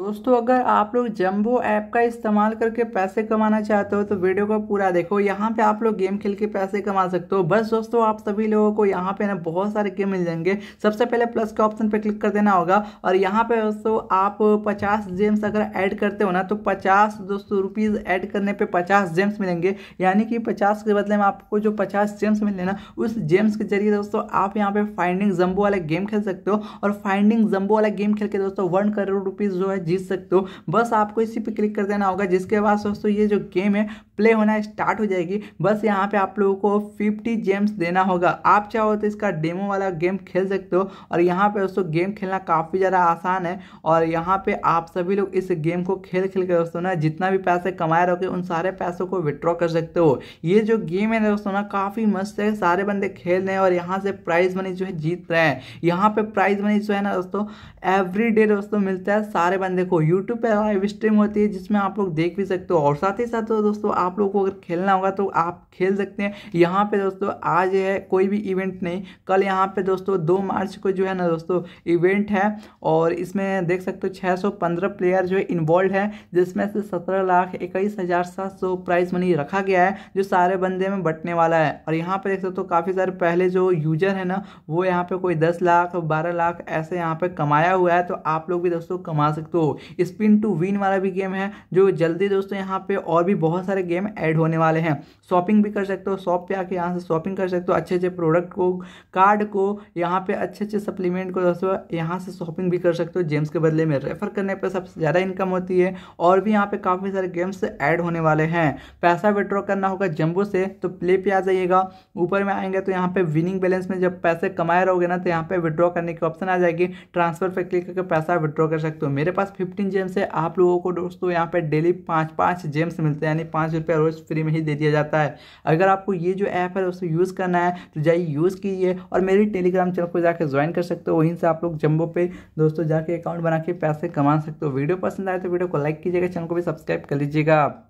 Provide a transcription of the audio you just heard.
दोस्तों अगर आप लोग जंबो ऐप का इस्तेमाल करके पैसे कमाना चाहते हो तो वीडियो को पूरा देखो यहाँ पे आप लोग गेम खेल के पैसे कमा सकते हो बस दोस्तों आप सभी लोगों को यहाँ पे ना बहुत सारे गेम मिल जाएंगे सबसे पहले प्लस के ऑप्शन पे क्लिक कर देना होगा और यहाँ पे दोस्तों आप पचास जेम्स अगर ऐड करते हो ना तो पचास दोस्तों रुपीज़ ऐड करने पर पचास जेम्स मिलेंगे यानी कि पचास के बदले में आपको जो पचास जेम्स मिले ना उस जेम्स के जरिए दोस्तों आप यहाँ पे फाइंडिंग जम्बो वाला गेम खेल सकते हो और फाइंडिंग जम्बो वाला गेम खेल के दोस्तों वन करोड़ रुपीज़ जो है जीत सकते हो बस आपको इसी पर क्लिक कर देना होगा जिसके बाद दोस्तों ये जो गेम है प्ले होना स्टार्ट हो जाएगी बस यहाँ पे आप लोगों को फिफ्टी जेम्स देना होगा आप चाहो तो इसका डेमो वाला गेम खेल सकते हो और यहाँ पे दोस्तों गेम खेलना काफ़ी ज़्यादा आसान है और यहाँ पे आप सभी लोग इस गेम को खेल खेल कर दोस्तों ना जितना भी पैसे कमाए रहोगे उन सारे पैसों को विड्रॉ कर सकते हो ये जो गेम है दोस्तों ना काफ़ी मस्त है सारे बंदे खेल रहे हैं और यहाँ से प्राइज मनी जो है जीत रहे हैं यहाँ पे प्राइज मनी जो है ना दोस्तों एवरी डे दोस्तों मिलता है सारे बंदे को यूट्यूब पर लाइव स्ट्रीम होती है जिसमें आप लोग देख भी सकते हो और साथ ही साथ दोस्तों आप आप लोगों को अगर खेलना होगा तो आप खेल सकते हैं यहाँ पे दोस्तों आज है कोई भी इवेंट नहीं कल यहाँ पे दोस्तों दो मार्च को जो है ना दोस्तों इवेंट है और इसमें देख सकते हो छः सौ पंद्रह प्लेयर जो है इन्वॉल्व है जिसमें से सत्रह लाख इक्कीस हज़ार सात सौ प्राइज़ मनी रखा गया है जो सारे बंदे में बटने वाला है और यहाँ पे देख सकते हो काफ़ी सारे पहले जो यूजर है ना वो यहाँ पे कोई दस लाख बारह लाख ऐसे यहाँ पे कमाया हुआ है तो आप लोग भी दोस्तों कमा सकते हो स्पिन टू विन वाला भी गेम है जो जल्दी दोस्तों यहाँ पे और भी बहुत सारे गेम गेम ऐड होने वाले हैं शॉपिंग भी कर सकते हो शॉप पे आके यहाँ से शॉपिंग कर सकते हो अच्छे अच्छे प्रोडक्ट को कार्ड को यहाँ पे अच्छे अच्छे सप्लीमेंट को दोस्तों यहाँ से शॉपिंग भी कर सकते हो जेम्स के बदले में रेफर करने पर सबसे ज़्यादा इनकम होती है और भी यहाँ पर काफ़ी सारे गेम्स ऐड होने वाले हैं पैसा विड्रॉ करना होगा जम्बो से तो प्ले पे आ जाइएगा ऊपर में आएंगे तो यहाँ पर विनिंग बैलेंस में जब पैसे कमाए रहोगे ना तो यहाँ पर विड्रॉ करने की ऑप्शन आ जाएगी ट्रांसफर पर क्लिक करके पैसा विड्रॉ कर सकते हो मेरे पास फिफ्टीन जेम्स है आप लोगों को दोस्तों यहाँ पे डेली पाँच पाँच जेम्स मिलते हैं यानी पाँच रुपया रोज़ फ्री में ही दे दिया जाता है अगर आपको ये जो ऐप है उसको यूज़ करना है तो जाइए यूज़ कीजिए और मेरे टेलीग्राम चैनल को जाकर ज्वाइन कर सकते हो वहीं से आप लोग जम्बो पे दोस्तों जाके अकाउंट बना के पैसे कमा सकते हो वीडियो पसंद आए तो वीडियो को लाइक कीजिएगा चैनल को भी सब्सक्राइब कर लीजिएगा